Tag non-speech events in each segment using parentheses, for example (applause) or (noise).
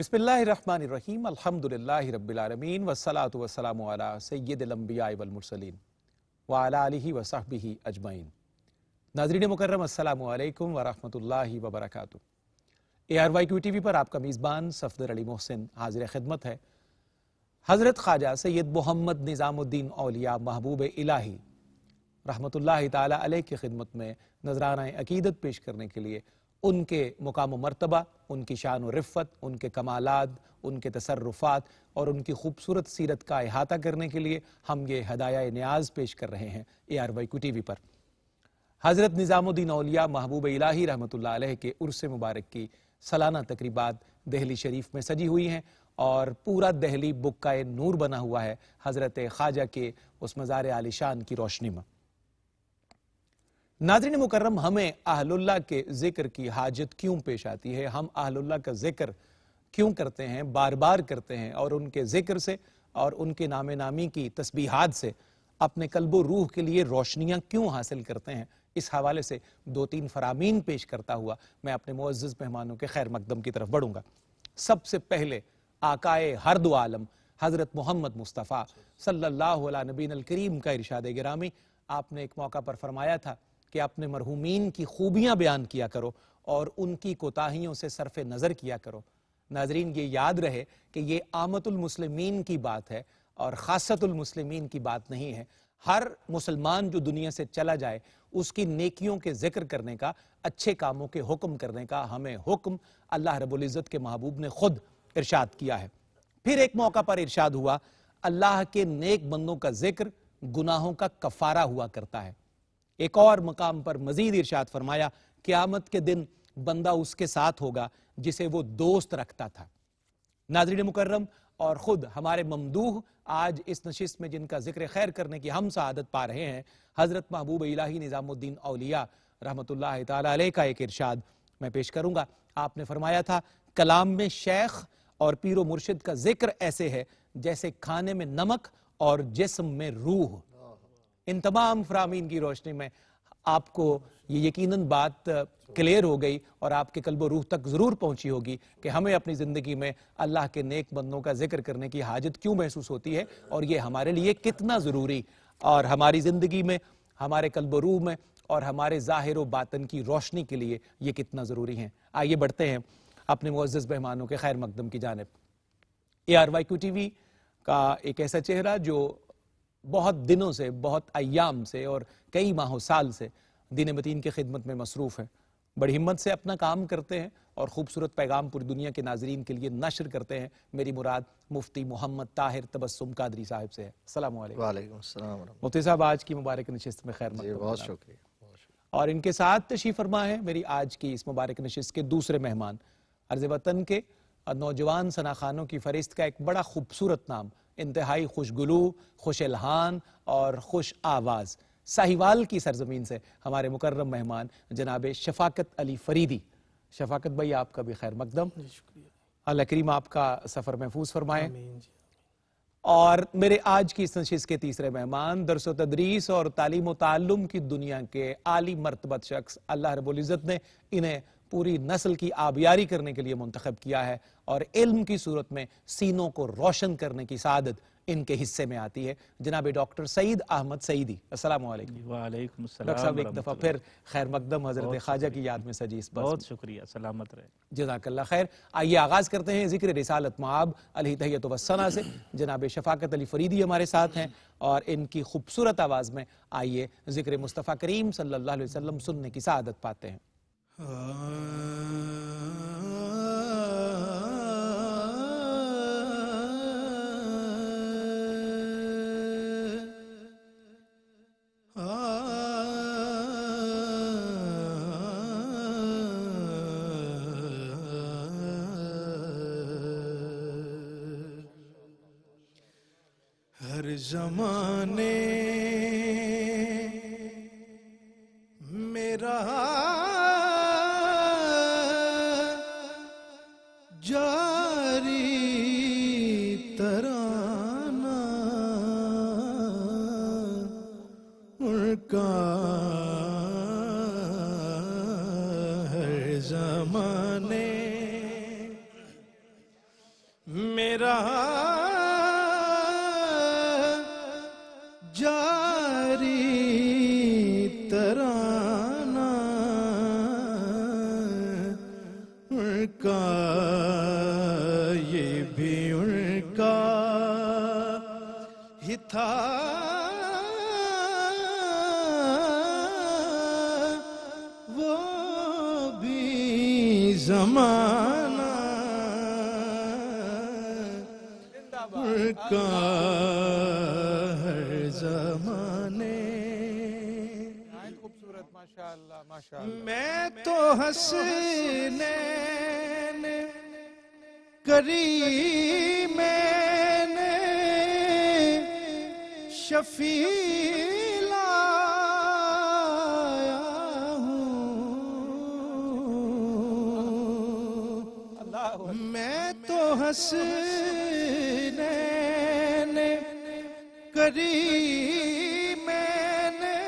बिस्मिल्लाहिर्रहमानिर्रहीम अल्हम्दुलिल्लाहि रब्बिल आलमीन वस्सलातु वस्सलामु अला सय्यिदिल वल मुरसलीन व अला व नाज़रीन मुकर्रम अस्सलामु अलैकुम व रहमतुल्लाहि व एआरवाई क्यू टीवी पर आपका मेज़बान सफदर अली मोहसिन हाजिर खिदमत है हज़रत ख्वाजा सैयद मोहम्मद निज़ामुद्दीन औलिया महबूब इलाही रहमतुल्लाहि ताला अलैह की खिदमत में नजराना अकीदत पेश करने के लिए उनके मुकाम मरतबा उनकी शान व रिफ़त उनके कमालत उनके तसरफ़ात और उनकी खूबसूरत सीरत का अहाता करने के लिए हम ये हदाया न्याज पेश कर रहे हैं A R Y Q T V पर हज़रत निज़ामुद्दीन अलिया महबूब इलाही रहमत के उर्स मुबारक की सालाना तकरीबात दहली शरीफ में सजी हुई हैं और पूरा दहली बुक्का नूर बना हुआ है हज़रत ख्वाजा के उस मज़ार आलिशान की रोशनी में नाजरीन मुकर्रम हमें अहलुल्ला के जिक्र की हाजत क्यों पेश आती है हम आहलुल्ला का जिक्र क्यों करते हैं बार बार करते हैं और उनके जिक्र से और उनके नाम नामी की तस्बीहात से अपने कल्बो रूह के लिए रोशनियाँ क्यों हासिल करते हैं इस हवाले से दो तीन फरामीन पेश करता हुआ मैं अपने मुज्ज़ मेहमानों के खैर मकदम की तरफ बढ़ूंगा सबसे पहले आकाए हर दो आलम हज़रत मोहम्मद मुस्तफ़ा सल्ला नबीन करीम का इरशाद गिरामी आपने एक मौका पर फरमाया था कि अपने मरहूमिन की खूबियाँ बयान किया करो और उनकी कोताहियों से सरफ नज़र किया करो नाजरीन ये याद रहे कि ये आमतुलमसलमिन की बात है और ख़ासतुलमसलमिन की बात नहीं है हर मुसलमान जो दुनिया से चला जाए उसकी नेकियों के जिक्र करने का अच्छे कामों के हुक्म करने का हमें हुक्म अल्लाह रबुल्ज़त के महबूब ने खुद इरशाद किया है फिर एक मौका पर इरशाद हुआ अल्लाह के नेक बंदों का जिक्र गुनाहों का कफारा हुआ करता है एक और मकाम पर मजीद इर्शाद फरमाया क्यामत के दिन बंदा उसके साथ होगा जिसे वो दोस्त रखता था नाजरीन मुकर्रम और ख़ुद हमारे ममदूह आज इस नशिस्त में जिनका जिक्र खैर करने की हम सदत पा रहे हैं हज़रत महबूब इलाही निज़ामुद्दीन अलिया रहमत का एक इरशाद मैं पेश करूँगा आपने फरमाया था कलाम में शेख और पीर मुर्शिद का जिक्र ऐसे है जैसे खाने में नमक और जिसम में रूह इन तमाम फ्रामीन की रोशनी में आपको ये यकीनन बात क्लियर हो गई और आपके कल्ब रूह तक ज़रूर पहुंची होगी कि हमें अपनी ज़िंदगी में अल्लाह के नेक बंदों का जिक्र करने की हाजत क्यों महसूस होती है और ये हमारे लिए कितना ज़रूरी और हमारी ज़िंदगी में हमारे कल्ब रूह में और हमारे ज़ाहिर व बातन की रोशनी के लिए ये कितना ज़रूरी है आइए बढ़ते हैं अपने मुजस मेहमानों के खैर मकदम की जानब A R Y Q T V का एक ऐसा चेहरा जो बहुत दिनों से बहुत अयाम से और कई माहों साल से दीन मतीन की खिदमत में मसरूफ़ हैं बड़ी हिम्मत से अपना काम करते हैं और ख़ूबसूरत पैगाम पूरी दुनिया के नाजरीन के लिए नशर करते हैं मेरी मुराद मुफ्ती मोहम्मद ताहिर तबस्सुम कादरी साहब से है सलाम मुफ्ती साहब आज की मुबारक नशस्त में खैर बहुत शुक्रिया और इनके साथ तशी फरमा है मेरी आज की इस मुबारक नशस्त के दूसरे मेहमान अर्ज वतन के नौजवान सनाखानों की फहरिस्त का एक बड़ा खूबसूरत नाम इंतहाई खुशगुलू खुश इल्हान और खुश आवाज़ साहिवाल की सरजमीन से हमारे मुकर्रम मेहमान जनाब शफाकत अली फरीदी शफाकत भाई आपका भी खैर मकदम अल्लाह करीम आपका सफ़र महफूज फरमाए और मेरे आज की इस के तीसरे मेहमान दरस तदरीस और तालीम तालुम की दुनिया के आली मरतबत शख्स अल्लाह रबुल्ज़त ने इन्हें पूरी नस्ल की आबियारी करने के लिए मुंतब किया है और इल्म की सूरत में सीनों को रोशन करने की सादत इनके हिस्से में आती है जनाब डॉक्टर सईद अहमद सईदी असल डॉक्टर साहब एक दफ़ा फिर खैर मकदम हजरत ख्वाजा की याद में सजी इस बहुत शुक्रिया सलामत रहे जजाकल्ला खैर आइए आगाज़ करते हैं जिक्र रिसालत महाब अली तैयत वसना से जनाब शफाकत अली फरीदी हमारे साथ हैं और इनकी खूबसूरत आवाज़ में आइए जिक्र मुस्तफ़ा करीम सल्लाम सुनने की सदत पाते हैं जमाने करी मैंने शफी मैं तो हंस ने करी मैंने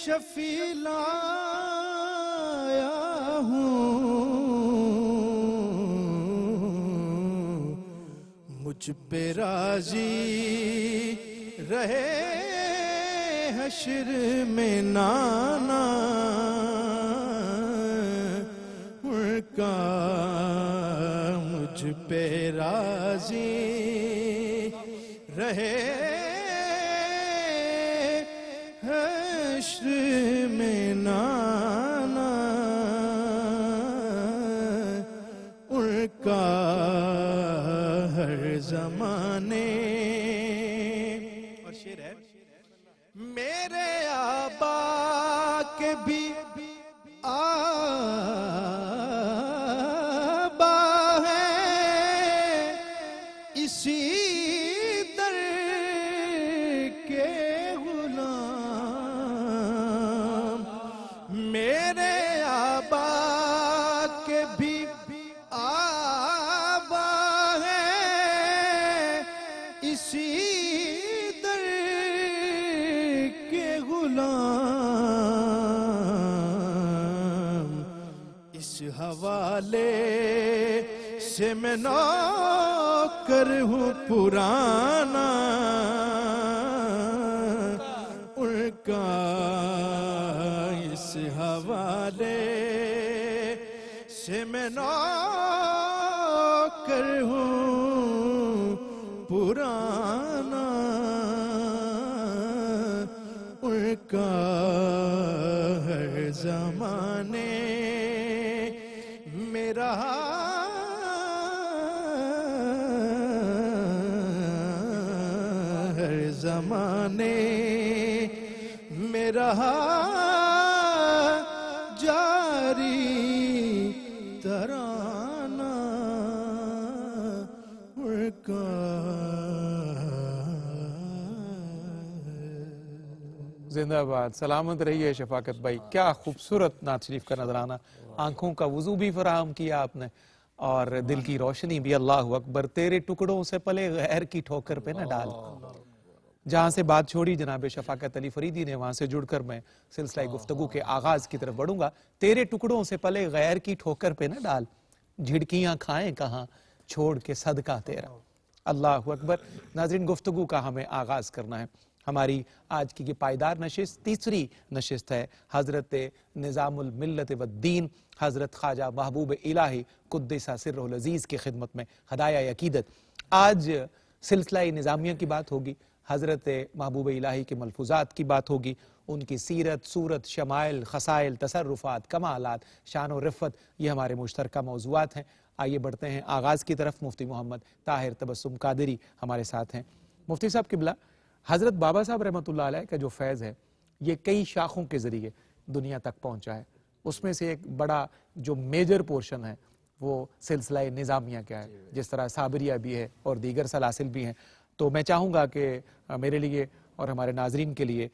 शफीला पे राजी रहे हशर में नाना उनका मुझ पे राजी रहे हशर में नाना से मैं नौकर हूँ पुराना उनका इस हवाले से मैं नौकर हूँ पुराना उनका हर जमाने माने मेरा जारी तराना उड़का जिंदाबाद सलामत रहिए शफाकत भाई क्या खूबसूरत नाथ शरीफ का नजराना आंखों का वजू भी फराहम किया आपने और दिल की रोशनी भी अल्लाह अकबर तेरे टुकड़ों से पले गैर की ठोकर पे ना डाल जहाँ से बात छोड़ी जनाब शफाकत अली फरीदी ने वहाँ से जुड़कर मैं सिलसिला गुफ्तगु के आगाज की तरफ बढ़ूंगा तेरे टुकड़ों से पले गैर की ठोकर पे ना डाल झिड़कियाँ खाएं कहाँ छोड़ के सदका तेरा अल्लाह अकबर नाजरीन गुफ्तगु का हमें आगाज करना है हमारी आज की ये पायदार नशिस्त तीसरी नशिस्त है हज़रत निज़ामिलत वद्दीन हज़रत ख्वाजा महबूब इलाही कुद्दसा सिरजीज़ की खिदमत में हदाया अकीदत आज सिलसिला निज़ामिया की बात होगी हज़रत महबूब इलाही के मलफूजात की बात होगी उनकी सीरत सूरत शमाइल खसाइल तसरुफात कमालत शान और रफ़त ये हमारे मुश्तर मौजूद हैं आइए बढ़ते हैं आगाज़ की तरफ मुफ्ती मोहम्मद ताहिर तबसम कादरी हमारे साथ हैं मुफ्ती साहब किबला हज़रत बाबा साहब रहमत का जो फैज़ है ये कई शाखों के ज़रिए दुनिया तक पहुँचा है उसमें से एक बड़ा जो मेजर पोर्शन है वो सिलसिला निज़ामिया क्या है जिस तरह साबरिया भी है और दीगर सलासिल भी हैं तो मैं चाहूँगा कि मेरे लिए और हमारे नाजरीन के लिए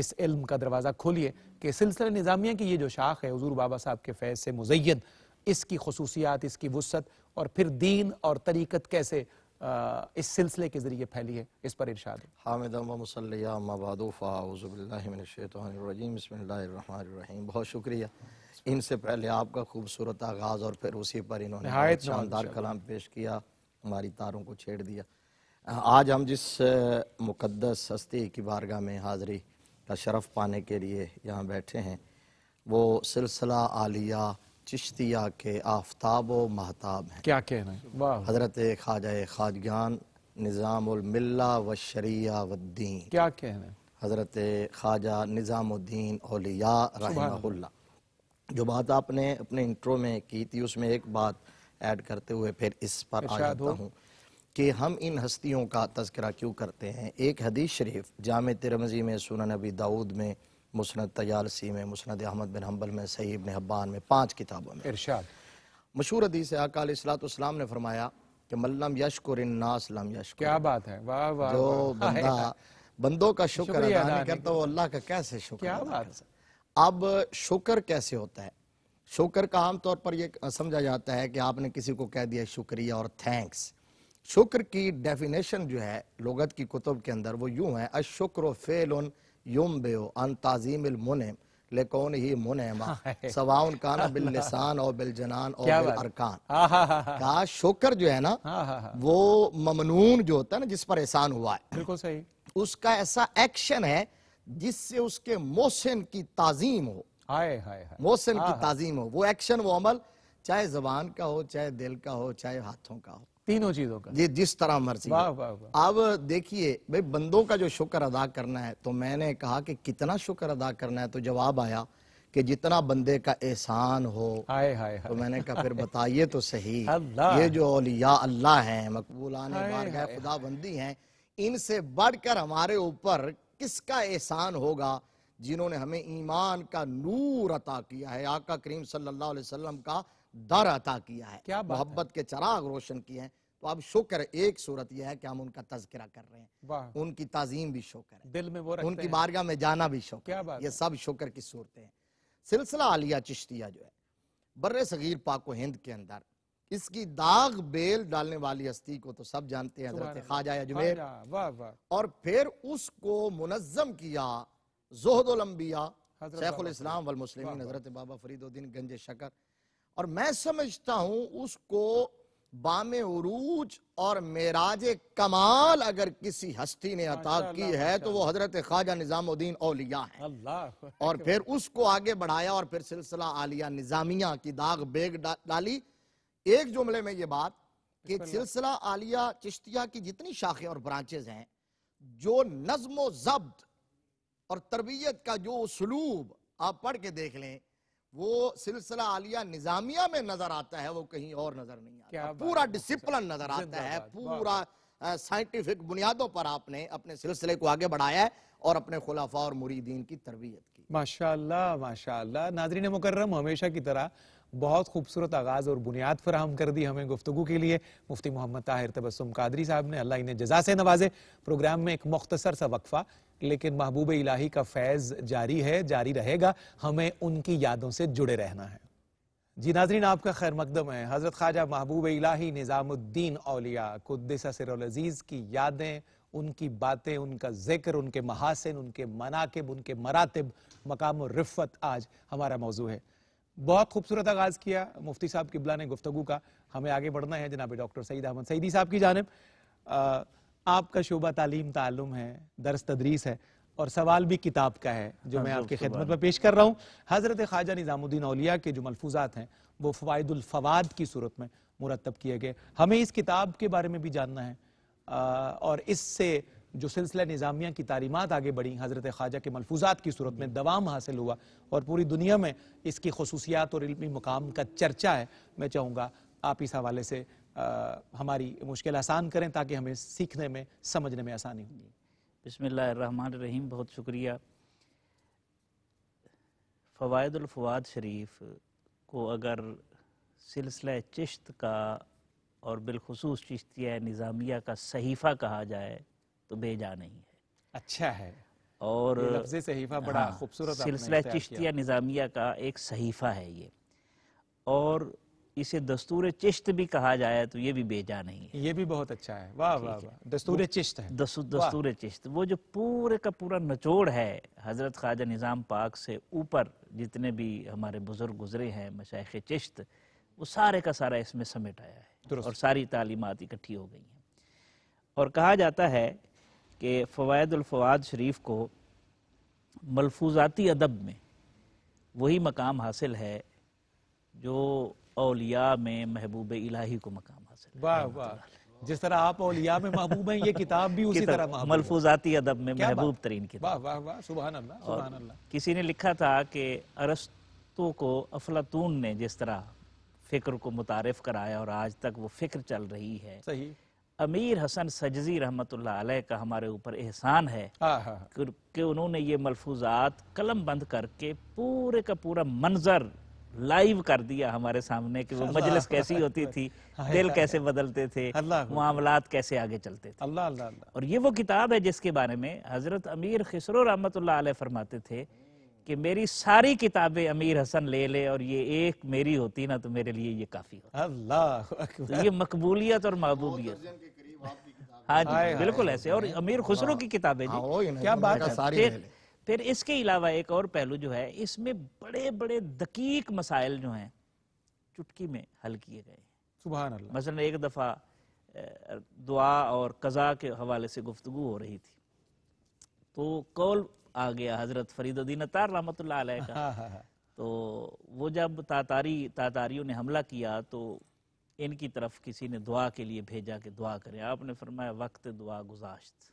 इस इल्म का दरवाज़ा खोलिए कि सिलसिला निज़ामिया की ये जो शाख है हजूर बाबा साहब के फैज़ से मुजैन इसकी खसूसियात इसकी वसत और फिर दीन और तरीकत कैसे इस सिलसिले के ज़रिए फैली है इस पर इर्शाद हामिदमसलफ़ाज़बिल्लिमिनशैतरजीम बहुत शुक्रिया इनसे पहले आपका खूबसूरत आगाज़ और फिर उसी पर इन्होंने शानदार कलाम पेश किया हमारी तारों को छेड़ दिया आज हम जिस मुकद्दस हस्ती की बारगाह में हाज़री का शरफ़ पाने के लिए यहाँ बैठे हैं वो सिलसिला आलिया चिश्तिया के आफ्ताब व महताब हैं क्या कहना है हैं हज़रत ख्वाजा खाजगान निज़ामिल्ला व शरिया दीन क्या कहना है हज़रत ख्वाजा निज़ामुद्दीन औलिया रहमहुल्ला जो बात आपने अपने इंट्रो में की थी उसमें एक बात ऐड करते हुए फिर इस पर आ जाता हूँ कि हम इन हस्तियों का तस्करा क्यों करते हैं एक हदीस शरीफ जाम तिरमजी में सुन नबी दाऊद में मुसनद तयालसी में मुसनद अहमद बिन हम्बल में सईब ने हब्बान में पाँच किताबों में इरशाद मशहूर हदीस है अकाल अकालसलाम ने फरमाया कि मल्लम यशकुर नास लम यश क्या बात है वाह वाह जो बंदा बंदों का शुक्र अदा नहीं करता वो अल्लाह का कैसे शुक्र क्या बात अब शुक्र कैसे होता है शुक्र का आमतौर पर यह समझा जाता है कि आपने किसी को कह दिया शुक्रिया और थैंक्स शुक्र की डेफिनेशन जो है लगत की कुतुब के अंदर वो यूं है अशुक्र फेल उन युम बेओ अन ताजीम मुनम लेकौन ही मुनमा हाँ, सवाउन काना बिल लिसान और बिल जनान और बिल अरकान हाँ, हाँ, का शुक्र जो है ना वो ममनून जो होता है ना जिस पर एहसान हुआ है बिल्कुल सही उसका ऐसा एक्शन है जिससे उसके मोहसिन की ताजीम हो हाय हाय मोहसिन की ताजीम हो वो एक्शन वो अमल चाहे जबान का हो चाहे दिल का हो चाहे हाथों का हो तीनों चीजों का जी जिस तरह मर्जी अब देखिए भाई बंदों का जो शुक्र अदा करना है तो मैंने कहा कि कितना शुक्र अदा करना है तो जवाब आया कि जितना बंदे का एहसान हो हाय हाय तो मैंने कहा फिर बताइए तो सही ये जो औलिया अल्लाह हैं मकबूलान खुदा बंदी है इनसे बढ़कर हमारे ऊपर किसका एहसान होगा जिन्होंने हमें ईमान का नूर अता किया है आका करीम सल्लल्लाहु अलैहि वसल्लम का दर अता किया है क्या मोहब्बत के चराग रोशन किए हैं तो अब शुक्र एक सूरत यह है कि हम उनका तस्करा कर रहे हैं उनकी ताजीम भी शुक्र है दिल में वो रखते उनकी बारगाह में जाना भी शुक्र क्या बात ये सब शुक्र की सूरतें हैं सिलसिला आलिया चिश्तिया जो है बर्र सगीर पाको हिंद के अंदर इसकी दाग बेल डालने वाली हस्ती को तो सब जानते हैं हजरत ख्वाजा अजमेर और फिर उसको मुनज़म किया जोहदुलम्बिया शेखुल इस्लाम वाल मुस्लिम हजरत बाबा फरीदुद्दीन गंजे शकर और मैं समझता हूं उसको बाम उरूज और मेराज कमाल अगर किसी हस्ती ने अता की है तो वो हजरत ख्वाजा निज़ामुद्दीन औलिया है और फिर उसको आगे बढ़ाया और फिर सिलसिला आलिया निज़ामिया की दाग बेग डाली एक जुमले में ये बात कि सिलसिला आलिया चिश्तिया की जितनी शाखें और ब्रांचेज हैं जो नज्म जब्त और तरबियत का जो उसलूब आप पढ़ के देख लें वो सिलसिला आलिया निजामिया में नजर आता है वो कहीं और नजर नहीं आता पूरा डिसिप्लिन अच्छा। नजर आता है पूरा साइंटिफिक अच्छा। बुनियादों पर आपने अपने सिलसिले को आगे बढ़ाया है और अपने खुलाफा और मुरीदीन की तरबियत की माशाल्लाह माशाल्लाह नाजरीन मुकर्रम हमेशा की तरह बहुत खूबसूरत आगाज़ और बुनियाद फराहम कर दी हमें गुफ्तु के लिए मुफ्ती मोहम्मद ताहिर तबसम कादरी साहब ने अल्लाह इन्हें जजा से नवाजे प्रोग्राम में एक मुख्तसर सा वक्फा लेकिन महबूब इलाही का फैज़ जारी है जारी रहेगा हमें उनकी यादों से जुड़े रहना है जी नाजरीन आपका खैर मकदम है हज़रत ख्वाजा महबूब इलाही निज़ामुद्दीन अलिया कुद्दसा सिरजीज़ की यादें उनकी बातें उनका जिक्र उनके महासिन उनके मनाकब उनके मरातब मकाम रिफ़त आज हमारा मौजू है बहुत खूबसूरत आगाज़ किया मुफ्ती साहब किबला ने गुफ्तु का हमें आगे बढ़ना है जनाब डॉक्टर सईद अहमद सईदी साहब की जानब आपका शोबा तालीम तालुम है दरस तदरीस है और सवाल भी किताब का है जो हाँ मैं आपकी खिदमत में पेश कर रहा हूँ हज़रत ख्वाजा निज़ामुद्दीन अलिया के जो मलफूजात हैं वो फवाद की सूरत में मुरतब किए गए हमें इस किताब के बारे में भी जानना है और इससे जो सिलसिला निज़ामिया की तालीमत आगे बढ़ी हज़रत ख्वाजा के मलफूजात की सूरत में दवाम हासिल हुआ और पूरी दुनिया में इसकी खसूसियात और इलमी मुकाम का चर्चा है मैं चाहूँगा आप इस हवाले से आ, हमारी मुश्किल आसान करें ताकि हमें सीखने में समझने में आसानी होगी रहीम बहुत शुक्रिया फ़वादलफ़वाद शरीफ को अगर सिलसिला चिश्त का और बिलखसूस चिश्तिया निज़ामिया का सहीफ़ा कहा जाए तो बेजा नहीं है अच्छा है और सहीफ़ा बड़ा हाँ, खूबसूरत सिलसिला चिश्तिया निज़ामिया का एक सहीफ़ा है ये और इसे दस्तूर चिश्त भी कहा जाए तो ये भी बेजा नहीं है ये भी बहुत अच्छा है वाह वाह दस्तूर चिश्त है दस, दस्तूर चिश्त वो जो पूरे का पूरा नचोड़ है हजरत ख्वाजा निज़ाम पाक से ऊपर जितने भी हमारे बुजुर्ग गुजरे हैं मशाइ चिश्त वो सारे का सारा इसमें समेट आया है और सारी तालीमत इकट्ठी हो गई हैं और कहा जाता है कि फ़वाद शरीफ को मलफूजाती अदब में वही मकाम हासिल है जो औलिया में महबूब इलाही को मकाम हासिल वाह वाह जिस तरह आप औलिया में महबूब हैं ये किताब भी उसी तरह मलफूजाती अदब में महबूब तरीन की वाह वाह वाह सुबहान अल्लाह सुबहान अल्लाह किसी ने लिखा था कि अरस्तों को अफलातून ने जिस तरह फिक्र को मुतारफ कराया और आज तक वो फिक्र चल रही है सही अमीर हसन सजजी रहमत का हमारे ऊपर एहसान है हाँ, हाँ, हाँ। कि उन्होंने ये मलफूजात कलम बंद करके पूरे का पूरा मंजर लाइव कर दिया हमारे सामने कि वो मजलिस कैसी होती थी दिल कैसे बदलते थे मामला कैसे आगे चलते थे अल्लाह अल्लाह और ये वो किताब है जिसके बारे में हजरत अमीर खिसरो रहमत फरमाते थे कि मेरी सारी किताबें अमीर हसन ले ले और ये एक मेरी होती ना तो मेरे लिए ये काफी होती अल्लाह तो ये मकबूलियत और महबूबियत हाँ जी बिल्कुल ऐसे और अमीर खुसरो की किताबें जी हाँ, क्या बात अच्छा, है सारी फिर इसके अलावा एक और पहलू जो है इसमें बड़े बड़े दकीक मसाइल जो हैं चुटकी में हल किए गए सुबह मसलन एक दफ़ा दुआ और कज़ा के हवाले से गुफ्तु हो रही थी तो कौल आ गया हज़रत फरीदुद्दीन अतार रहमत का हाँ, हाँ, हाँ। तो वो जब तातारी तातारियों ने हमला किया तो इनकी तरफ किसी ने दुआ के लिए भेजा कि दुआ करें आपने फरमाया वक्त दुआ गुजाश्त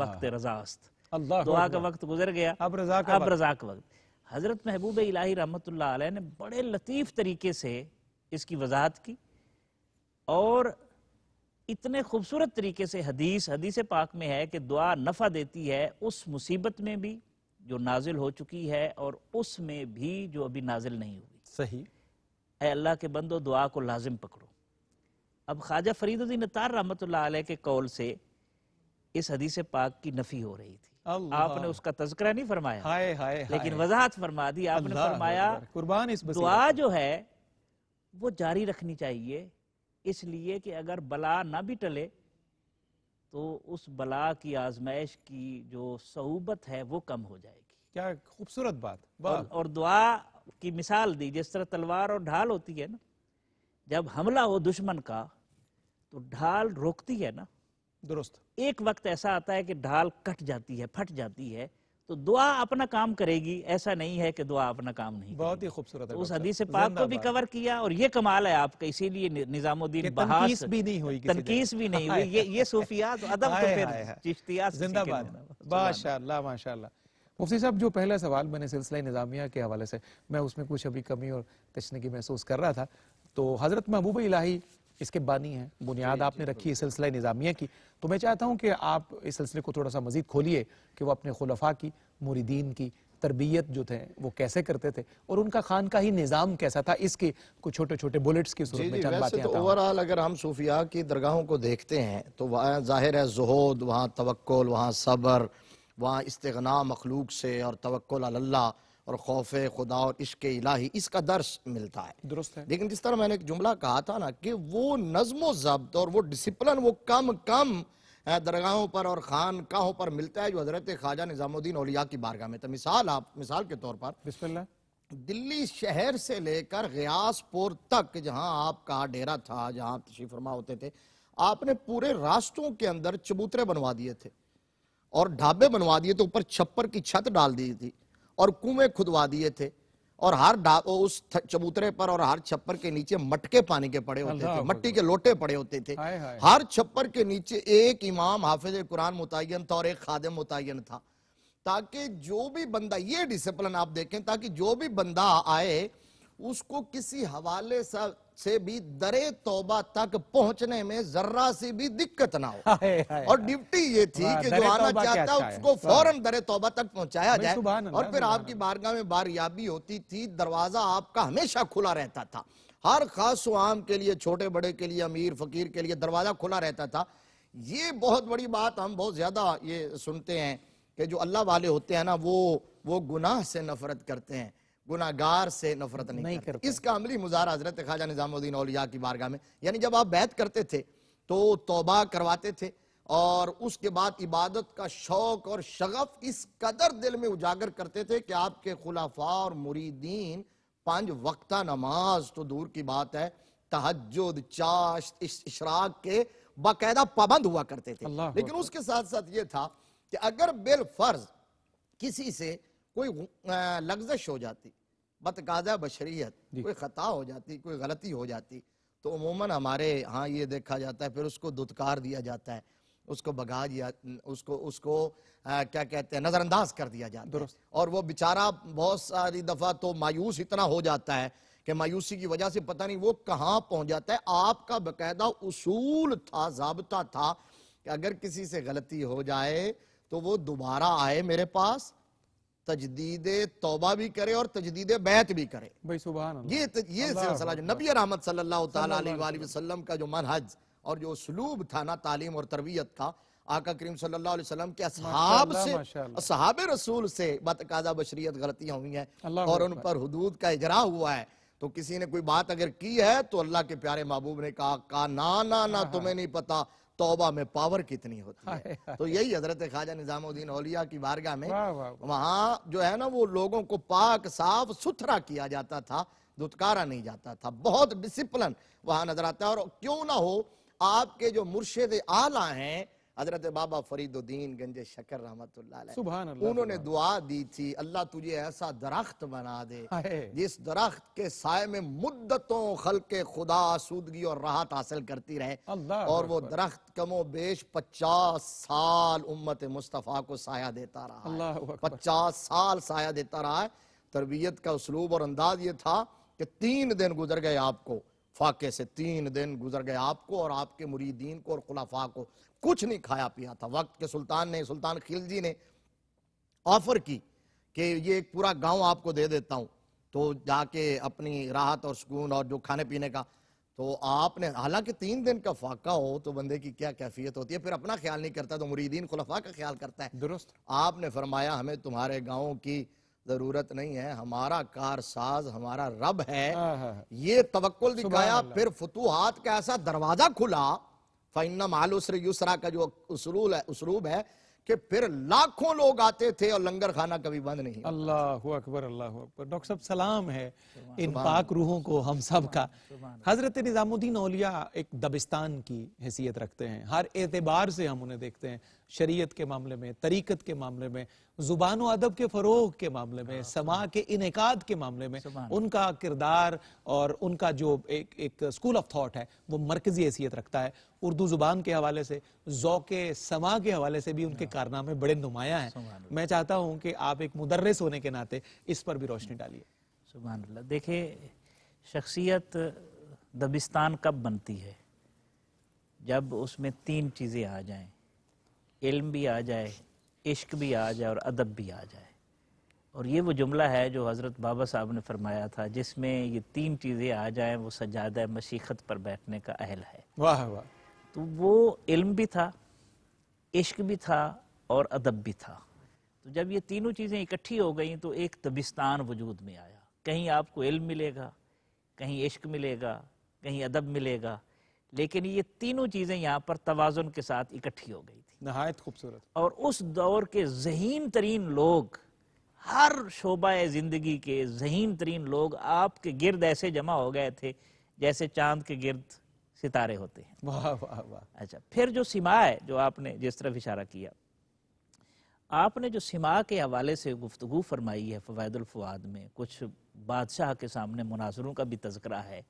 वक्त रजास्त अल्लाह दुआ का वक्त गुजर गया अब रजा अब रजा का वक्त हज़रत महबूब इलाही रहमत ने बड़े लतीफ़ तरीके से इसकी वजाहत की और इतने खूबसूरत तरीके से हदीस हदीस पाक में है कि दुआ नफ़ा देती है उस मुसीबत में भी जो नाजिल हो चुकी है और उसमें भी जो अभी नाजिल नहीं हुई सही अल्लाह के बंदो दुआ को लाजिम पकड़ो अब ख्वाजा फरीदुद्दीन तार रहमत के कौल से इस हदीस पाक की नफ़ी हो रही थी आपने उसका तस्करा नहीं फरमाया हाय हाय लेकिन वजाहत फरमा दी आपने फरमाया कुर्बान इस दुआ जो है वो जारी रखनी चाहिए इसलिए कि अगर बला ना भी टले तो उस बला की आजमाइश की जो सहूबत है वो कम हो जाएगी क्या खूबसूरत बात और, और दुआ की मिसाल दी जिस तरह तलवार और ढाल होती है ना जब हमला हो दुश्मन का तो ढाल रोकती है ना दुरुस्त एक वक्त ऐसा आता है कि ढाल कट जाती है फट जाती है तो दुआ अपना काम करेगी ऐसा नहीं है कि दुआ अपना काम नहीं बहुत ही खूबसूरत तो उस हदीस पाक को भी कवर किया और ये कमाल है आपका इसीलिए निजामुद्दीन बहास भी नहीं हुई तनकीस भी नहीं हुई ये ये सूफिया तो अदब तो फिर चिश्तिया जिंदाबाद माशाल्लाह माशाल्लाह मुफ्ती साहब जो पहला सवाल मैंने सिलसिला निज़ामिया के हवाले से मैं उसमें कुछ अभी कमी और तशनगी महसूस कर रहा था तो हज़रत महबूब इलाही इसके बानी है बुनियाद आपने रखी है सिलसिला निज़ामिया की तो मैं चाहता हूँ कि आप इस सिलसिले को थोड़ा सा मजीद खोलिए कि वो अपने खुलफा की मुरीदीन की तरबियत जो थे वो कैसे करते थे और उनका खान का ही निज़ाम कैसा था इसके कुछ छोटे छोटे बुलेट्स की जी जी, वैसे तो ओवरऑल अगर हम सूफिया की दरगाहों को देखते हैं तो वहाँ ज़ाहिर है जहोद वहाँ तवक्ल वहाँ सबर वहाँ इस्तना मखलूक से और तवक्ल अल्लाह और खौफ खुदा और इश्क इलाही इसका दर्श मिलता है दुरुस्त है लेकिन जिस तरह मैंने एक जुमला कहा था ना कि वो नज्म जब्त और वो डिसिप्लिन वो कम कम दरगाहों पर और खान काहों पर मिलता है जो हजरत ख्वाजा निज़ामुद्दीन औलिया की बारगाह में तो मिसाल आप मिसाल के तौर पर बिस्मिल्लाह दिल्ली शहर से लेकर गयासपुर तक जहां आपका डेरा था जहां तशीफ फरमा होते थे आपने पूरे रास्तों के अंदर चबूतरे बनवा दिए थे और ढाबे बनवा दिए थे तो ऊपर छप्पर की छत डाल दी थी और कुएं खुदवा दिए थे और हर उस चबूतरे पर और हर छप्पर के नीचे मटके पानी के पड़े होते थे मट्टी के लोटे पड़े होते थे हर छप्पर के नीचे एक इमाम हाफिज कुरान मुतन था और एक खादम मुतन था ताकि जो भी बंदा ये डिसिप्लिन आप देखें ताकि जो भी बंदा आए उसको किसी हवाले से भी दरे तोबा तक पहुंचने में जर्रा सी भी दिक्कत ना हो और ड्यूटी ये थी कि जो आना चाहता अच्छा उसको फौरन दरे तोबा तक पहुंचाया जाए और फिर आपकी बारगाह में बारियाबी होती थी दरवाजा आपका हमेशा खुला रहता था हर खास आम के लिए छोटे बड़े के लिए अमीर फकीर के लिए दरवाजा खुला रहता था ये बहुत बड़ी बात हम बहुत ज्यादा ये सुनते हैं कि जो अल्लाह वाले होते हैं ना वो वो गुनाह से नफरत करते हैं गुनागार से नफरत नहीं, नहीं करते, करते। इसका अमली मुजाहरा हजरत ख्वाजा निज़ामुद्दीन औलिया की बारगाह में यानी जब आप बैत करते थे तो तोबा करवाते थे और उसके बाद इबादत का शौक और शगफ इस कदर दिल में उजागर करते थे कि आपके खुलाफा और मुरीदीन पांच वक्ता नमाज तो दूर की बात है तहजद चाश्त इशराक के बाकायदा पाबंद हुआ करते थे लेकिन उसके साथ साथ ये था कि अगर बिल फर्ज किसी से कोई लग्जश हो जाती बतकाजा बशरीत कोई ख़ता हो जाती कोई गलती हो जाती तो उमूमन हमारे यहाँ ये देखा जाता है फिर उसको दुदकार दिया जाता है उसको बगा दिया उसको उसको आ, क्या कहते हैं नज़रअंदाज कर दिया जाता है और वो बेचारा बहुत सारी दफ़ा तो मायूस इतना हो जाता है कि मायूसी की वजह से पता नहीं वो कहाँ पहुँच जाता है आपका बाकायदा उसूल था जबता था कि अगर किसी से गलती हो जाए तो वो दोबारा आए मेरे पास तजदीद तोबा भी करे और तजदीद बैत भी करे भाई सुबह ये ये सिलसिला नबी रहमत सल्लल्लाहु का जो मनहज और जो उसलूब था ना तालीम और तरबियत का आका करीम सल्लल्लाहु अलैहि वसल्लम के अब से अब रसूल से बतकाजा बशरीत गलतियां हुई हैं और उन पर हदूद का इजरा हुआ है तो किसी ने कोई बात अगर की है तो अल्लाह के प्यारे महबूब ने कहा का ना ना ना हाँ, हाँ। तुम्हें नहीं पता तौबा में पावर कितनी होती है तो यही हजरत ख्वाजा निजामुद्दीन औलिया की बारगाह में वहां जो है ना वो लोगों को पाक साफ सुथरा किया जाता था दुतकारा नहीं जाता था बहुत डिसिप्लिन वहां नजर आता है और क्यों ना हो आपके जो मुर्शद आला हैं हजरत बाबा फरीदुद्दीन गंजे शकर रहमत उन्होंने दुआ दी थी अल्लाह तुझे ऐसा दरख्त बना दे जिस दरख्त के साय में मुद्दतों खल के खुदा सूदगी और राहत हासिल करती रहे और वो दरख्त कमो बेश पचास साल उम्मत मुस्तफ़ा को साया देता रहा पचास साल साया देता रहा है तरबियत का उसलूब और अंदाज ये था कि तीन दिन गुजर गए आपको फाके से तीन दिन गुजर गए आपको और आपके मुरीदीन को और खुलाफा को कुछ नहीं खाया पिया था वक्त के सुल्तान ने सुल्तान खिलजी ने ऑफर की कि ये एक पूरा गांव आपको दे देता हूं तो जाके अपनी राहत और सुकून और जो खाने पीने का तो आपने हालांकि तीन दिन का फाका हो तो बंदे की क्या कैफियत होती है फिर अपना ख्याल नहीं करता तो मुरीदीन खुलाफा का ख्याल करता है दुरुस्त आपने फरमाया हमें तुम्हारे गाँव की जरूरत नहीं है हमारा कारसाज हमारा रब है हाँ, हाँ, हाँ। ये तवक्ल दिखाया फिर फतूहत का ऐसा दरवाजा खुला फैन्ना मालुसर युसरा का जो उसरूल है उसरूब है कि फिर लाखों लोग आते थे और लंगर खाना कभी बंद नहीं अल्लाह अकबर अल्लाह अकबर डॉक्टर साहब सलाम है इन पाक रूहों को हम सब का हजरत निज़ामुद्दीन औलिया एक दबिस्तान की हैसियत रखते हैं हर एतबार से हम उन्हें देखते हैं शरीयत के मामले में तरीकत के मामले में जुबान अदब के फ़रोग के मामले में हाँ, समा हाँ। के इनकाद के मामले में उनका किरदार और उनका जो एक एक स्कूल ऑफ थाट है वो मरकज़ी हैसियत रखता है उर्दू ज़ुबान के हवाले से जौके समा के हवाले से भी उनके हाँ। कारनामे बड़े नुमायाँ हैं मैं चाहता हूँ कि आप एक मुदर्रस होने के नाते इस पर भी रोशनी डालिए सुबह देखिए शख्सियत दबिस्तान कब बनती है जब उसमें तीन चीज़ें आ जाएं इल्म भी आ जाए इश्क भी आ जाए और अदब भी आ जाए और ये वो जुमला है जो हज़रत बाबा साहब ने फरमाया था जिसमें ये तीन चीज़ें आ जाएं वो सजादा मसीखत पर बैठने का अहल है वाह वाह तो वो इल्म भी था इश्क भी था और अदब भी था तो जब ये तीनों चीज़ें इकट्ठी हो गई तो एक तबिस्तान वजूद में आया कहीं आपको इल्म मिलेगा कहीं इश्क मिलेगा कहीं अदब मिलेगा लेकिन ये तीनों चीज़ें यहाँ पर तोज़ुन के साथ इकट्ठी हो गई थी नहायत खूबसूरत और उस दौर के जहीन तरीन लोग हर शोबा ज़िंदगी के जहीन तरीन लोग आपके गिर्द ऐसे जमा हो गए थे जैसे चांद के गिर्द सितारे होते हैं वाह वाह वाह अच्छा फिर जो सिमा है जो आपने जिस तरफ इशारा किया आपने जो सिमा के हवाले से गुफ्तु फरमाई है फ़वादुलफ़वाद में कुछ बादशाह के सामने मुनाजरों का भी तस्करा है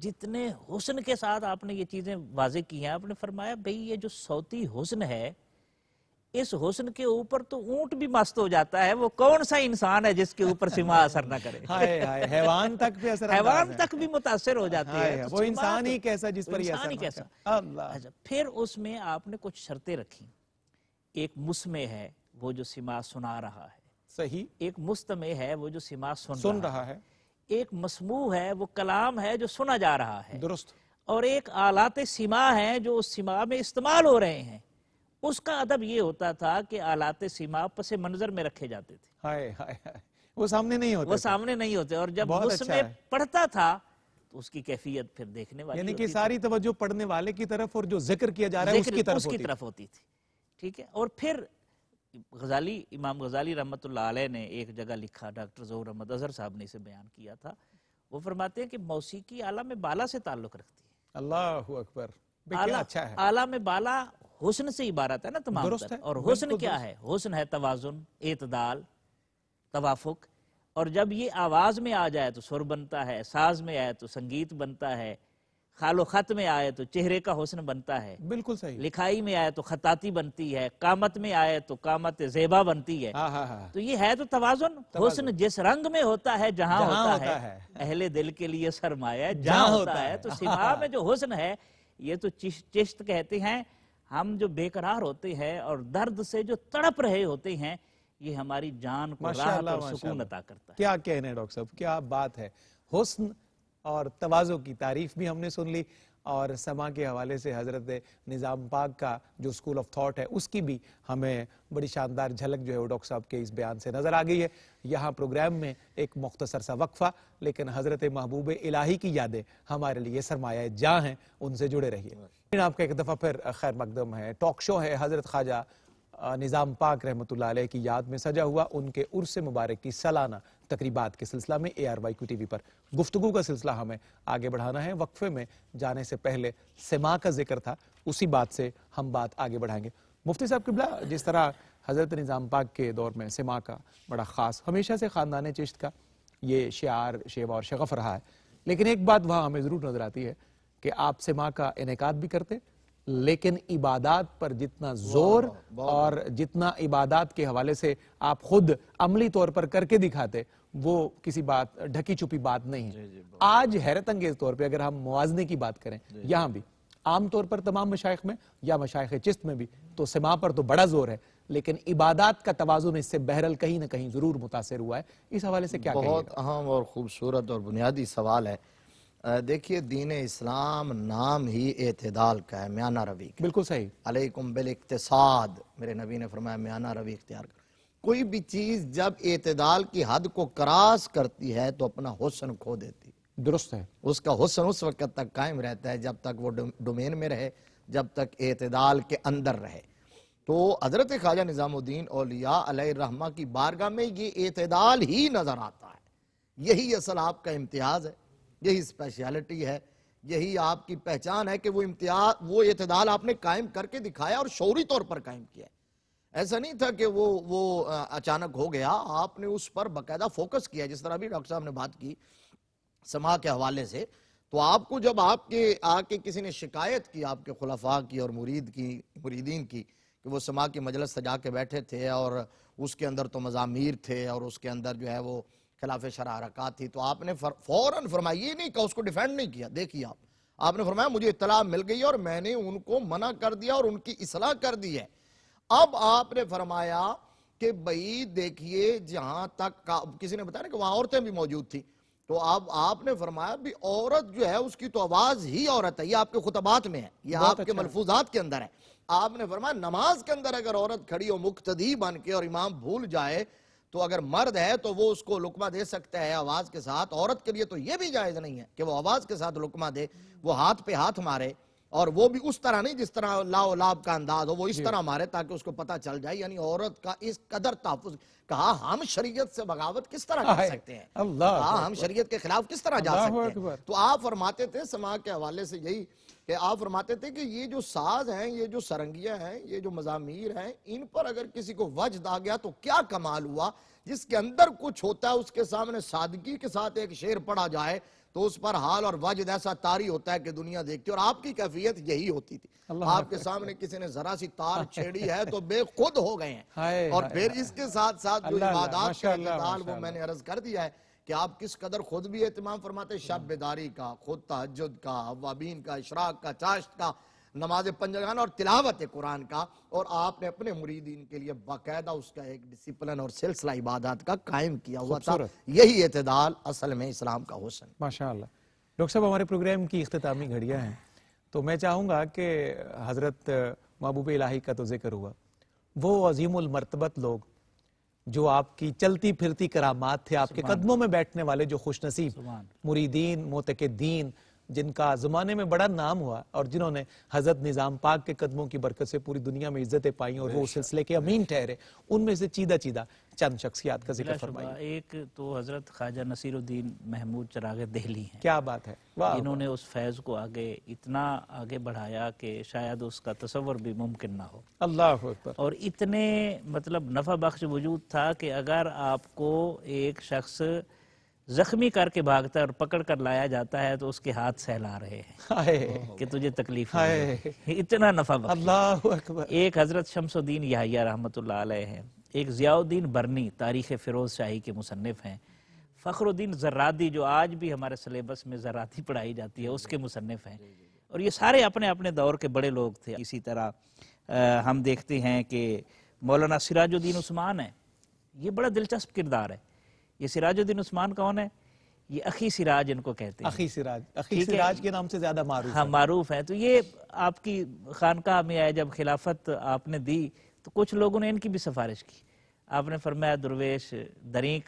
जितने हुसन के साथ आपने ये चीज़ें वाजे की हैं आपने फरमाया भाई ये जो सौती हुसन है इस हुसन के ऊपर तो ऊंट भी मस्त हो जाता है वो कौन सा इंसान है जिसके ऊपर सिमा असर ना करे हाय हैवान तक भी असर हैवान तक भी मुतासर हो जाते है, तो वो इंसान ही कैसा जिस पर इंसान ही कैसा अच्छा फिर उसमें आपने कुछ शर्तें रखी एक मुसमे है वो जो सीमा सुना रहा है सही एक मुस्तमे है वो जो सीमा सुन, सुन रहा है एक मसमू है वो कलाम है जो सुना जा रहा है दुरुस्त और एक आलात सीमा है जो उस सीमा में इस्तेमाल हो रहे हैं उसका अदब ये होता था कि आलात सीमा पस मंजर में रखे जाते थे हाय हाय वो सामने नहीं होते वो सामने नहीं होते और जब उसमें अच्छा पढ़ता था तो उसकी कैफियत फिर देखने वाली यानी कि सारी तवज्जो पढ़ने वाले की तरफ और जो जिक्र किया जा रहा है उसकी तरफ उसकी तरफ होती थी ठीक है और फिर गजाली इमाम गजाली रहमत ने एक जगह लिखा डॉक्टर जहूर अहमद अजहर साहब ने इसे बयान किया था वो फरमाते हैं कि मौसीकी आला में बाला से ताल्लुक रखती है अल्लाह अकबर आला अच्छा है आला में बाला हुसन से इबारत है ना तमाम है। और हुसन क्या है हुसन है तोजुन एतदाल तवाफुक और जब ये आवाज में आ जाए तो सुर बनता है साज में आए तो संगीत बनता है खालो खत में आए तो चेहरे का हुसन बनता है बिल्कुल सही लिखाई में आए तो खताती बनती है कामत में आए तो कामत जेबा बनती है हा, हा, हा। तो ये है तो तवाजुन हुसन जिस रंग में होता है जहाँ होता, होता है, अहले दिल के लिए सरमाया जहाँ होता है, तो सिमा में जो हुसन है ये तो चिश्त कहते हैं हम जो बेकरार होते हैं और दर्द से जो तड़प रहे होते हैं ये हमारी जान को राहत और सुकून अता करता है क्या कहने डॉक्टर साहब क्या बात है हुस्न और तोज़ो की तारीफ भी हमने सुन ली और समा के हवाले से हज़रत निज़ाम पाक का जो स्कूल ऑफ थॉट है उसकी भी हमें बड़ी शानदार झलक जो है वो डॉक्टर साहब के इस बयान से नज़र आ गई है यहाँ प्रोग्राम में एक मुख्तसर सा वक्फ़ा लेकिन हज़रत महबूब इलाही की यादें हमारे लिए सरमाया जहाँ हैं उनसे जुड़े रहिए आपका एक दफ़ा फिर खैर मकदम है टॉक शो है हज़रत ख्वाजा निज़ाम पाक रहमत की याद में सजा हुआ उनके उर्स मुबारक की सालाना तकरीबात के सिलसिला में A R Y Q TV पर गुफ्तगु का सिलसिला हमें आगे बढ़ाना है वक्फे में जाने से पहले सिमा का जिक्र था उसी बात से हम बात आगे बढ़ाएंगे मुफ्ती साहब किबला जिस तरह हज़रत निज़ाम पाक के दौर में सिमा का बड़ा ख़ास हमेशा से ख़ानदान चिश्त का ये शार शेवा और शगफ़ रहा है लेकिन एक बात वहाँ हमें ज़रूर नज़र आती है कि आप सिमा का इनका भी करते हैं लेकिन इबादत पर जितना जोर और जितना इबादत के हवाले से आप खुद अमली तौर पर करके दिखाते वो किसी बात ढकी छुपी बात नहीं है आज हैरत अंगेज तौर पर अगर हम मुआजने की बात करें यहाँ भी आमतौर पर तमाम मशाइ में या मशाइ चिस्त में भी तो सिमा पर तो बड़ा जोर है लेकिन इबादत का तोज़ुन इससे बहरल कहीं ना कहीं ज़रूर मुतासर हुआ है इस हवाले से क्या बहुत अहम और ख़ूबसूरत और बुनियादी सवाल है देखिए दीन इस्लाम नाम ही एतदाल का है म्याना रवी बिल्कुल सही अलैकुम बिल इकतसाद मेरे नबी ने फरमाया म्याना रवी इख्तियार कर कोई भी चीज़ जब एतदाल की हद को क्रॉस करती है तो अपना हुसन खो देती दुरुस्त है उसका हुसन उस वक्त तक कायम रहता है जब तक वो डोमेन में रहे जब तक एतदाल के अंदर रहे तो हजरत ख्वाजा निज़ामुद्दीन औलिया रहमा की बारगाह में ये एतदाल ही नज़र आता है यही असल आपका इम्तियाज़ है यही स्पेशलिटी है यही आपकी पहचान है कि वो इम्तियाज वो इतदाल आपने कायम करके दिखाया और शौरी तौर पर कायम किया ऐसा नहीं था कि वो वो अचानक हो गया आपने उस पर बाकायदा फोकस किया जिस तरह अभी डॉक्टर साहब ने बात की समा के हवाले से तो आपको जब आपके आके किसी ने शिकायत की आपके खुलाफा की और मुरीद की मुरीदीन की कि वो समा की मजलस सजा के बैठे थे और उसके अंदर तो मजामिर थे और उसके अंदर जो है वो खिलाफ शरा हरकत थी तो आपने फ़ौरन फरमाया ये नहीं कहा उसको डिफेंड नहीं किया देखिए आप आपने फरमाया मुझे इतला मिल गई और मैंने उनको मना कर दिया और उनकी इसलाह कर दी है अब आपने फरमाया कि भाई देखिए जहां तक किसी ने बताया ना कि वहां औरतें भी मौजूद थी तो अब आपने फरमाया भी औरत जो है उसकी तो आवाज ही औरत है ये आपके खुतबात में है ये आपके अच्छा मलफूजात के अंदर है आपने फरमाया नमाज के अंदर अगर औरत खड़ी हो मुख्तदी बन के और इमाम भूल जाए तो अगर मर्द है तो वो उसको लुकमा दे सकता है आवाज के साथ औरत के लिए तो ये भी जायज नहीं है कि वो आवाज के साथ लुकमा दे वो हाथ पे हाथ मारे और वो भी उस तरह नहीं जिस तरह लाओ लाभ का अंदाज हो वो इस तरह मारे ताकि उसको पता चल जाए यानी औरत का इस कदर तहफुज कहा हम शरीयत से बगावत किस तरह कर सकते हैं कहा हम शरीयत के खिलाफ किस तरह जा सकते हैं तो आप फरमाते थे समाज के हवाले से यही कि आप फरमाते थे कि ये जो साज हैं ये जो सरंगियां हैं ये जो मजामीर हैं इन पर अगर किसी को वजद आ गया तो क्या कमाल हुआ जिसके अंदर कुछ होता है उसके सामने सादगी के साथ एक शेर पढ़ा जाए तो उस पर हाल और वजद ऐसा तारी होता है कि दुनिया देखती है और आपकी कैफियत यही होती थी आपके सामने किसी ने जरा सी तार छेड़ी है तो बेखुद हो गए हैं और फिर इसके साथ साथ जो इबादत का वो मैंने अर्ज कर दिया है कि आप किस कदर खुद भी एहतमाम फरमाते शब बेदारी का खुद तहजद का अवाबीन का इशराक का चाश्त का नमाज पंजगान और तिलावत कुरान का और आपने अपने मुरीदीन के लिए बाकायदा उसका एक डिसिप्लिन और सिलसिला इबादत का कायम किया हुआ था यही अतदाल असल में इस्लाम का हुसन माशा डॉक्टर साहब हमारे प्रोग्राम की अख्तामी घड़ियाँ हैं तो मैं चाहूँगा कि हज़रत महबूब इलाही का तो जिक्र हुआ वो अजीमरतबत लोग जो आपकी चलती फिरती करामात थे आपके कदमों में बैठने वाले जो खुशनसीब मुरीदीन मोतक दीन जिनका ज़माने में बड़ा नाम हुआ और जिन्होंने हज़रत निज़ाम पाक के कदमों की बरकत से पूरी दुनिया में इज्जतें पाई और वो सिलसिले के अमीन ठहरे उनमें से चीदा चीदा चंद शख्सियात का जिक्र फरमाया एक तो हज़रत ख्वाजा नसीरुद्दीन महमूद चराग दहली हैं क्या बात है इन्होंने उस फैज़ को आगे इतना आगे बढ़ाया कि शायद उसका तस्वर भी मुमकिन ना हो अल्लाह और इतने मतलब नफा बख्श वजूद था कि अगर आपको एक शख्स जख्मी करके भागता है और पकड़ कर लाया जाता है तो उसके हाथ सहला रहे हैं कि तुझे तकलीफ है इतना नफा अल्लाह एक हजरत शमसुद्दीन याहिया रहमत हैं एक जियाउद्दीन बरनी तारीख फिरोज शाही के मुसनफ़ हैं फ़खरुद्दीन जर्रादी जो आज भी हमारे सिलेबस में जर्रादी पढ़ाई जाती है उसके मुसनफ़ हैं और ये सारे अपने अपने दौर के बड़े लोग थे इसी तरह हम देखते हैं कि मौलाना सिराजुद्दीन उस्मान है ये बड़ा दिलचस्प किरदार है ये सिराजुद्दीन उस्मान कौन है ये अखी सिराज इनको कहते हैं अखी सिराज अखी सिराज के नाम से ज्यादा मारूफ हाँ मारूफ है तो ये आपकी खानका में आए जब खिलाफत आपने दी तो कुछ लोगों ने इनकी भी सिफारिश की आपने फरमाया दुर्वेश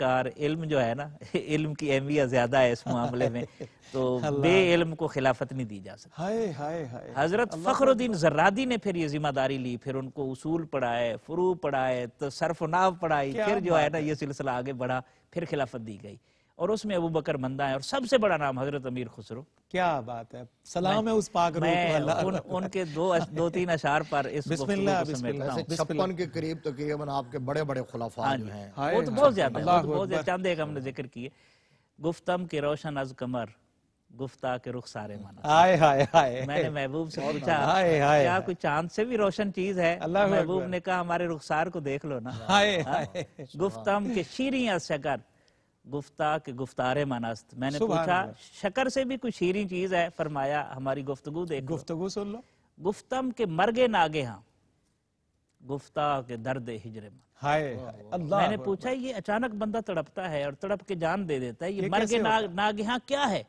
कार इल्म जो है ना (laughs) इल्म की अहमियत ज्यादा है इस मामले में तो (laughs) बे इल्म को खिलाफत नहीं दी जा सकती हाय हाय हाय हजरत फखरुद्दीन जर्रादी ने फिर ये जिम्मेदारी ली फिर उनको उसूल पढ़ाए फ्रू पढ़ाए तो सरफनाव पढ़ाई फिर जो है ना ये सिलसिला आगे बढ़ा फिर खिलाफत दी गई और उसमें अबू बकर मंदा है और सबसे बड़ा नाम हजरत अमीर खुसरो क्या बात है सलाम है उस पाक मैं उन, उनके दो दो तीन अशार पर इस छप्पन के करीब तो आपके बड़े बड़े खुलाफा हाँ जो हैं वो तो बहुत ज्यादा तो बहुत ज्यादा चंद एक हमने जिक्र किए गुफ्तम के रोशन अज कमर गुफ्ता के रुख सारे माना आए हाय हाय मैंने महबूब से पूछा हाय हाय क्या कोई चांद से भी रोशन चीज है तो महबूब ने कहा हमारे रुखसार को देख लो ना हाय हाय हाँ। गुफ्तम के शीरी शकर गुफ्ता के गुफ्तारे मनस्त मैंने पूछा शकर से भी कोई शीरी चीज है फरमाया हमारी गुफ्तगु देख गुफ्तगु सुन लो गुफ्तम के मरगे नागे हाँ गुफ्ता के दर्द हिजरे में हाय मैंने पूछा ये अचानक बंदा तड़पता है और तड़प के जान दे देता है ये, ये मर के हाँ, क्या है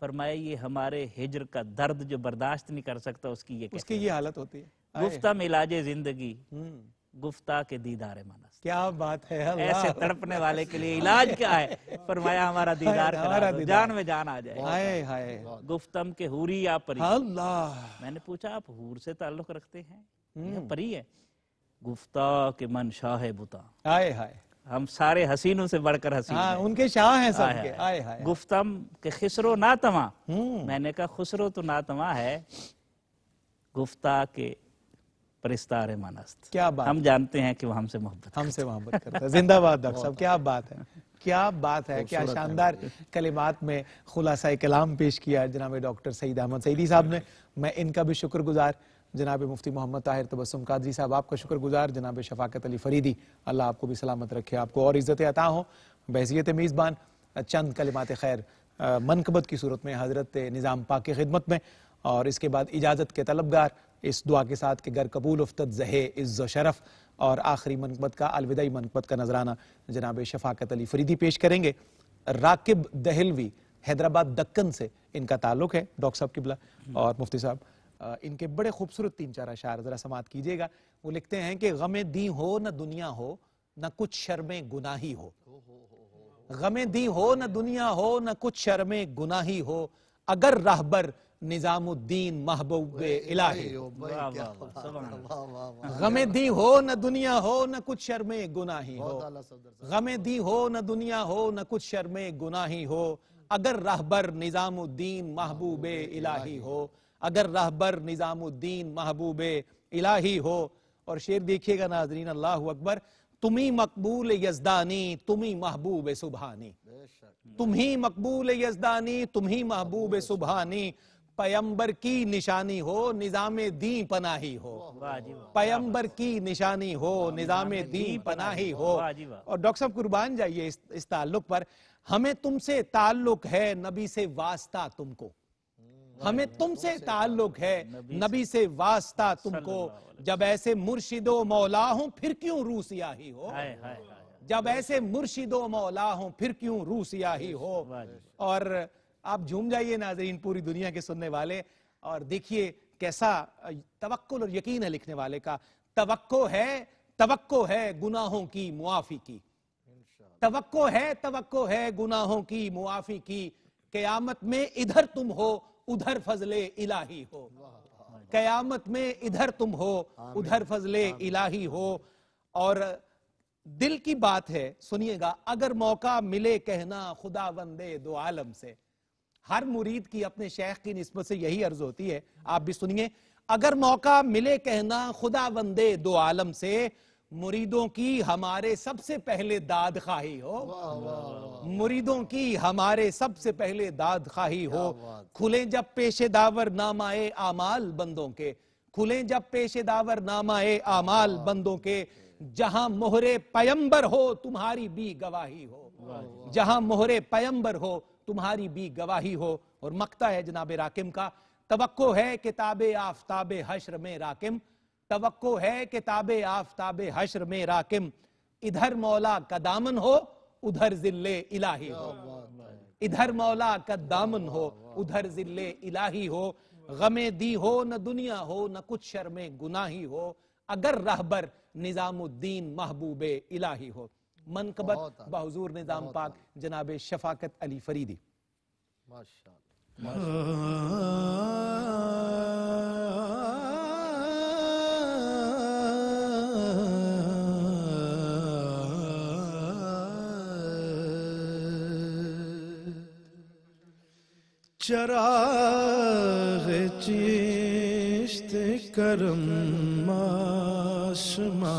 फरमाया ये हमारे हिजर का दर्द जो बर्दाश्त नहीं कर सकता उसकी ये उसकी ये हालत होती है गुफ्ता में इलाज जिंदगी हम्म। गुफ्ता के दीदार मनस क्या बात है ऐसे तड़पने वाले के लिए इलाज क्या है फरमाया हमारा दीदार जान में जान आ जाए हाय हाय गुफ्तम के हूरी या परी अल्लाह मैंने पूछा आप हूर से ताल्लुक रखते हैं हम्म। परी है गुफ्ता के मन शाह बुता हाय हाय हम सारे हसीनों से बढ़कर हसीन हाँ, उनके शाह हैं सब के गुफ्तम के खिसरो नातमा हम्म। मैंने कहा खुसरो तो नातमा है गुफ्ता के परिस्तार मनस्त क्या बात हम जानते हैं कि वो हमसे मोहब्बत हमसे मोहब्बत करता है जिंदाबाद डॉक्टर साहब क्या बात है क्या बात है क्या शानदार कलिमात में खुलासा कलाम पेश किया जनाब डॉक्टर सईद अहमद सईदी साहब ने मैं इनका भी शुक्रगुजार जनाब मुफ्ती मोहम्मद ताहिर तबसम कादरी साहब आपका शुक्र गुजार जनाब शफाकत अली फरीदी अल्लाह आपको भी सलामत रखे आपको और इज़्ज़त अता हो बहसीत मेज़बान चंद कलिमात खैर मनकबत की सूरत में हज़रत निज़ाम पाक की खिदमत में और इसके बाद इजाज़त के तलबगार इस दुआ के साथ के गर कबूल उफ्तत जहे इज़्ज़ शरफ़ और आखिरी मनकबत का अलविदाई मनकबत का नजराना जनाब शफाकत अली फरीदी पेश करेंगे राकिब दहलवी हैदराबाद दक्कन से इनका ताल्लुक है डॉक्टर साहब किबला और मुफ्ती साहब इनके बड़े खूबसूरत तीन चार अशार ज़रा समाप्त कीजिएगा वो लिखते हैं कि गमे दी हो न दुनिया हो न कुछ शर्मे गुनाही हो गमे दी हो न दुनिया हो न कुछ शर्मे गुनाही हो अगर राहबर निजामुद्दीन महबूब इलाही गमे दी हो न दुनिया हो न कुछ शर्मे गुनाही हो गमे दी हो न दुनिया हो न कुछ शर्मे गुनाही हो अगर राहबर निजामुद्दीन महबूब इलाही हो अगर रहबर निज़ामुद्दीन महबूब इलाही हो और शेर देखिएगा नाजरीन अल्लाह अकबर तुम्ही मकबूल यजदानी तुम्ही महबूब सुबहानी तुम्ही मकबूल यजदानी तुम्ही महबूब सुबहानी पयंबर की निशानी हो निजाम दी पनाही हो पयंबर की निशानी हो निजाम दी पनाही हो और डॉक्टर साहब कुर्बान जाइए इस, इस ताल्लुक पर हमें तुमसे ताल्लुक है नबी से वास्ता तुमको हमें तुमसे ताल्लुक है नबी से वास्ता तुमको जब ऐसे मुर्शिदो मौला हो फिर क्यों रूसिया ही हो जब ऐसे मुर्शिदो मौला हो फिर क्यों रूसिया ही हो और आप झूम जाइए नाजरीन पूरी दुनिया के सुनने वाले और देखिए कैसा तवक्ल और यकीन है लिखने वाले का तवक्को है तवक्को है गुनाहों की मुआफी की तवक्को है तवक्को है गुनाहों की मुआफी की क्यामत में इधर तुम हो उधर फजले इलाही हो कयामत में इधर तुम हो उधर फजले इलाही हो और दिल की बात है सुनिएगा अगर मौका मिले कहना खुदा वंदे दो आलम से हर मुरीद की अपने शेख की नस्बत से यही अर्ज होती है आप भी सुनिए अगर मौका मिले कहना खुदा वंदे दो आलम से मुरीदों की हमारे सबसे पहले दाद खाही हो मुरीदों की हमारे सबसे पहले दाद खाही हो खुले जब पेशे दावर नाम आए आमाल बंदों के खुले जब पेशे दावर नाम आए आमाल बंदों के जहां मोहरे पयंबर हो तुम्हारी भी गवाही हो जहां मोहरे पयंबर हो तुम्हारी भी गवाही हो और मकता है जनाब राकिम का तवक्को है किताबे आफताबे हश्र में राकिम तवक्को है कि ताबे आफताब हश्र में राकिम इधर मौला का दामन हो उधर जिल्ले इलाही हो इधर मौला का दामन हो उधर जिल्ले इलाही हो गमे दी हो न दुनिया हो न कुछ शर्मे गुनाही हो अगर रहबर निजामुद्दीन महबूबे इलाही हो मनकबत बहुजूर निजाम पाक जनाब शफाकत अली फरीदी माशा चराग चिश्त करम माशमा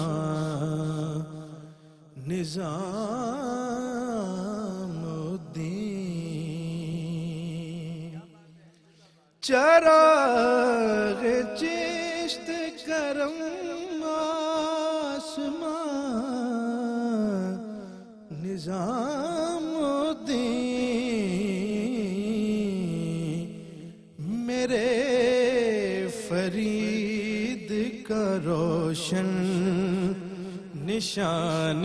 निजामुद्दीन चराग चिश्त करम माशमा निजाम का रोशन निशान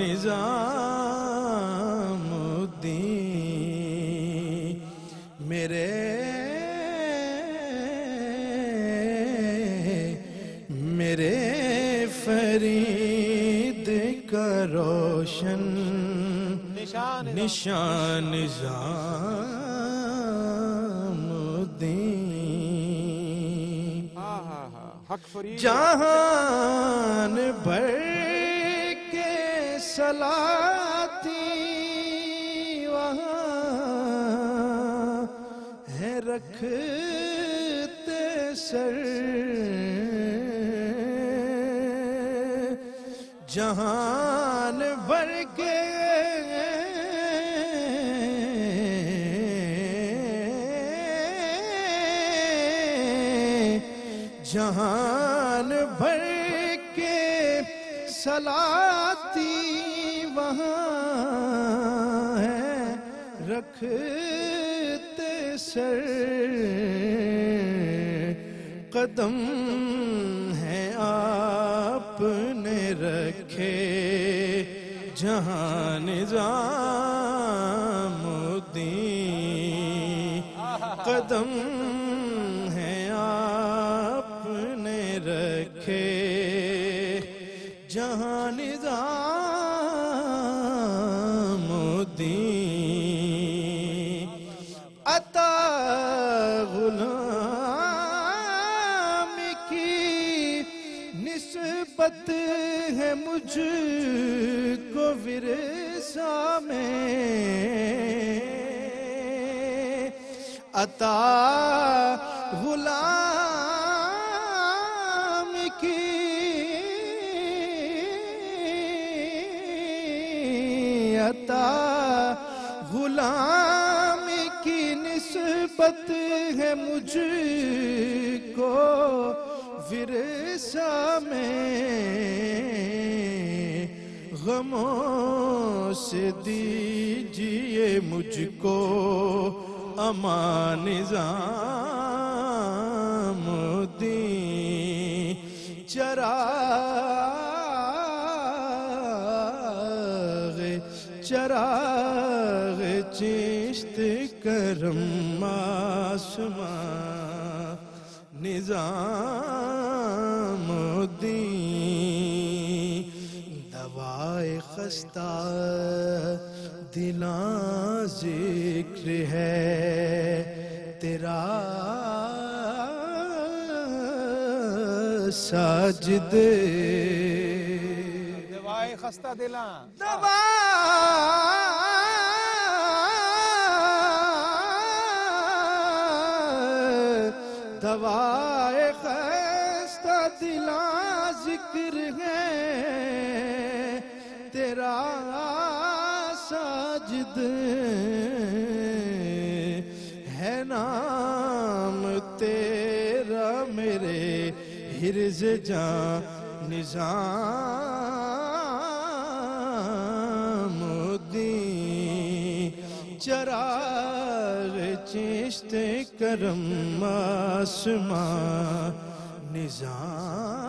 मेरे मेरे फरीद का रोशन निशान निशान जा जहान भर के सलाती वहाँ है रखते सर जहान भर जहान भर के सलाती वहाँ है रखते सर कदम है आपने रखे जहान दी कदम रखे जहाँ निजामुद्दीन अता गुलाम की निस्बत है मुझ को विरसा में अता गुलाम है मुझको विरसा में गमों से दीजिए मुझको अमान जामुदी चरा चरा चिश्ती करम आसमा निजामुद्दी दवाए खस्ता दिला जिक्र है तेरा साजिद दवाए खस्ता दिला दवा दवाए खस्ता दिला जिक्र है तेरा साजिद है नाम तेरा मेरे हिरज जा निजाम दी चरा चिश्त करम आसमां निजाम